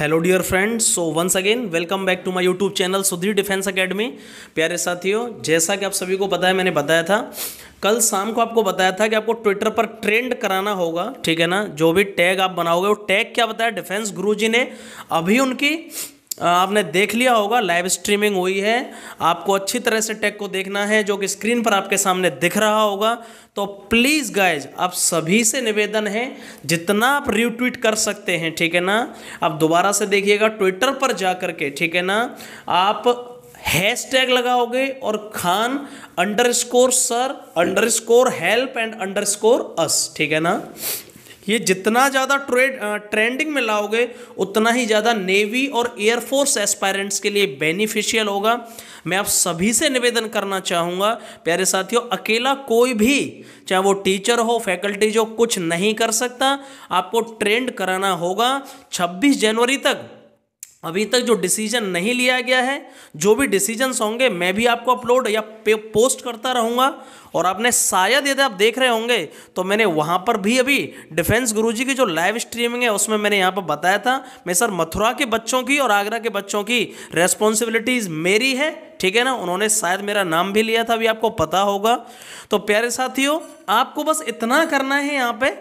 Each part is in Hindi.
hello dear friends so once again welcome back to my YouTube channel Sudhir defence academy प्यारे साथियों जैसा कि आप सभी को पता है मैंने बताया था कल शाम को आपको बताया था कि आपको ट्विटर पर ट्रेंड कराना होगा ठीक है ना जो भी टैग आप बनाओगे वो टैग क्या बताया डिफेंस गुरु जी ने अभी उनकी आपने देख लिया होगा लाइव स्ट्रीमिंग हुई है आपको अच्छी तरह से टेक को देखना है जो कि स्क्रीन पर आपके सामने दिख रहा होगा तो प्लीज़ गाइज आप सभी से निवेदन है जितना आप रीट्वीट कर सकते हैं ठीक है ना आप दोबारा से देखिएगा ट्विटर पर जा करके ठीक है ना आप हैश टैग लगाओगे और Khan underscore sir underscore help and underscore us ठीक है ना ये जितना ज़्यादा ट्रेड ट्रेंडिंग में लाओगे उतना ही ज़्यादा नेवी और एयरफोर्स एस्पायरेंट्स के लिए बेनिफिशियल होगा मैं आप सभी से निवेदन करना चाहूँगा प्यारे साथियों अकेला कोई भी चाहे वो टीचर हो फैकल्टीज हो कुछ नहीं कर सकता आपको ट्रेंड कराना होगा 26 जनवरी तक अभी तक जो डिसीजन नहीं लिया गया है जो भी डिसीजंस होंगे मैं भी आपको अपलोड या पोस्ट करता रहूँगा और आपने शायद यदि आप देख रहे होंगे तो मैंने वहाँ पर भी अभी डिफेंस गुरुजी की जो लाइव स्ट्रीमिंग है उसमें मैंने यहाँ पर बताया था मैं सर मथुरा के बच्चों की और आगरा के बच्चों की रेस्पॉन्सिबिलिटीज़ मेरी है ठीक है ना उन्होंने शायद मेरा नाम भी लिया था अभी आपको पता होगा तो प्यारे साथियों आपको बस इतना करना है यहाँ पर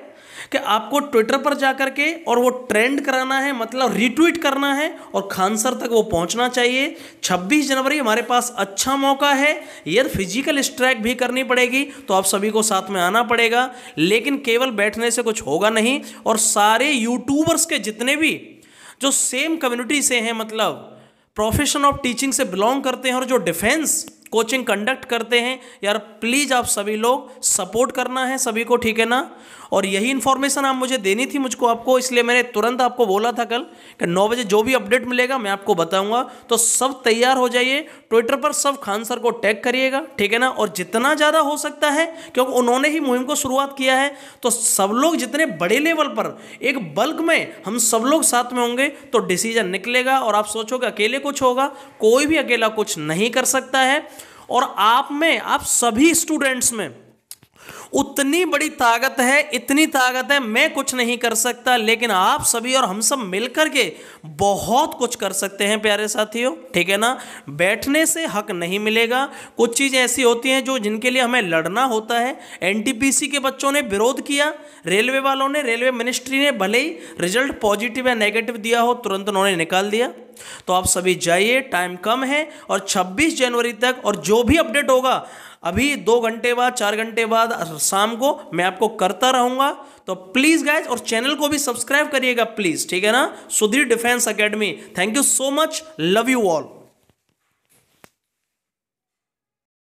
कि आपको ट्विटर पर जा करके के और वो ट्रेंड कराना है मतलब रीट्वीट करना है और खान सर तक वो पहुंचना चाहिए 26 जनवरी हमारे पास अच्छा मौका है यदि फिजिकल स्ट्राइक भी करनी पड़ेगी तो आप सभी को साथ में आना पड़ेगा लेकिन केवल बैठने से कुछ होगा नहीं और सारे यूट्यूबर्स के जितने भी जो सेम कम्युनिटी से हैं मतलब प्रोफेशन ऑफ टीचिंग से बिलोंग करते हैं और जो डिफेंस कोचिंग कंडक्ट करते हैं यार प्लीज़ आप सभी लोग सपोर्ट करना है सभी को ठीक है ना और यही इन्फॉर्मेशन आप मुझे देनी थी मुझको आपको इसलिए मैंने तुरंत आपको बोला था कल कि नौ बजे जो भी अपडेट मिलेगा मैं आपको बताऊंगा तो सब तैयार हो जाइए ट्विटर पर सब खान सर को टैग करिएगा ठीक है ना और जितना ज़्यादा हो सकता है क्योंकि उन्होंने ही मुहिम को शुरुआत किया है तो सब लोग जितने बड़े लेवल पर एक बल्क में हम सब लोग साथ में होंगे तो डिसीजन निकलेगा और आप सोचोगे अकेले कुछ होगा कोई भी अकेला कुछ नहीं कर सकता है और आप में आप सभी स्टूडेंट्स में उतनी बड़ी ताकत है इतनी ताकत है मैं कुछ नहीं कर सकता लेकिन आप सभी और हम सब मिलकर के बहुत कुछ कर सकते हैं प्यारे साथियों ठीक है ना बैठने से हक नहीं मिलेगा कुछ चीज़ें ऐसी होती हैं जो जिनके लिए हमें लड़ना होता है एन के बच्चों ने विरोध किया रेलवे वालों ने रेलवे मिनिस्ट्री ने भले ही रिजल्ट पॉजिटिव या नेगेटिव दिया हो तुरंत उन्होंने निकाल दिया तो आप सभी जाइए टाइम कम है और 26 जनवरी तक और जो भी अपडेट होगा अभी दो घंटे बाद चार घंटे बाद शाम को मैं आपको करता रहूंगा तो प्लीज़ गाइज और चैनल को भी सब्सक्राइब करिएगा प्लीज़ ठीक है ना Sudhir defence academy thank you so much love you all